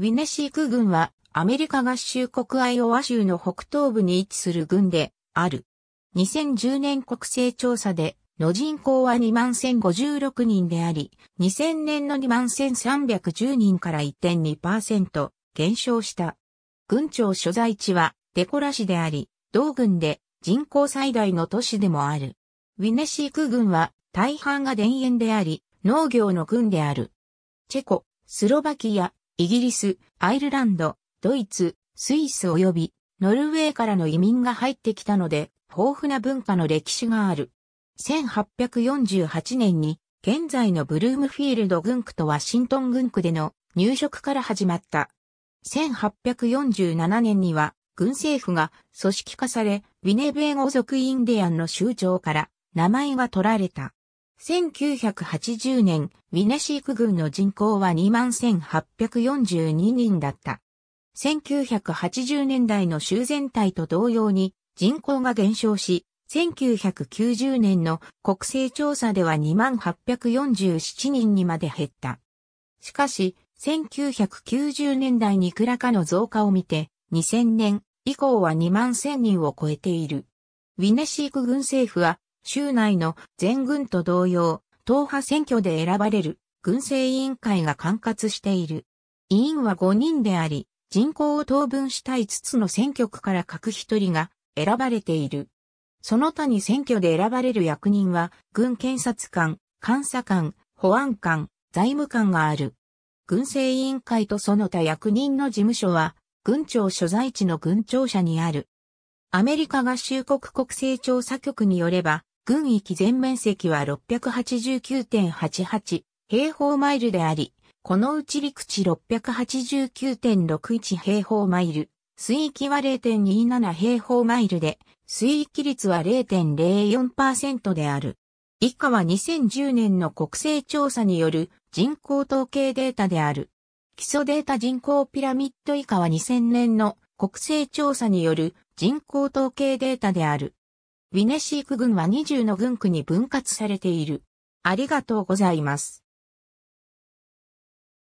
ウィネシーク軍はアメリカ合衆国アイオワ州の北東部に位置する軍である。2010年国勢調査での人口は21,056人であり、2000年の21,310人から1.2%減少した。軍庁所在地はデコラ市であり、同軍で人口最大の都市でもある。ウィネシーク軍は大半が田園であり、農業の軍である。チェコ、スロバキア、イギリス、アイルランド、ドイツ、スイス及びノルウェーからの移民が入ってきたので、豊富な文化の歴史がある。1848年に、現在のブルームフィールド軍区とワシントン軍区での入植から始まった。1847年には、軍政府が組織化され、ウィネベーゴ族インディアンの州長から名前が取られた。1980年、ウィネシーク郡の人口は21,842人だった。1980年代の州全体と同様に人口が減少し、1990年の国勢調査では2847人にまで減った。しかし、1990年代にくらかの増加を見て、2000年以降は2万1000人を超えている。ウィネシーク軍政府は州内の全軍と同様、党派選挙で選ばれる軍政委員会が管轄している。委員は5人であり、人口を当分した5つの選挙区から各1人が選ばれている。その他に選挙で選ばれる役人は、軍検察官、監査官、保安官、財務官がある。軍政委員会とその他役人の事務所は、軍庁所在地の軍庁舎にある。アメリカ合衆国国勢調査局によれば、群域全面積は689.88平方マイルであり、このうち陸地689.61平方マイル、水域は0.27平方マイルで、水域率は0.04%である。以下は2010年の国勢調査による人口統計データである。基礎データ人口ピラミッド以下は2000年の国勢調査による人口統計データである。ィネシーク郡は20の郡区に分割されている。ありがとうございます。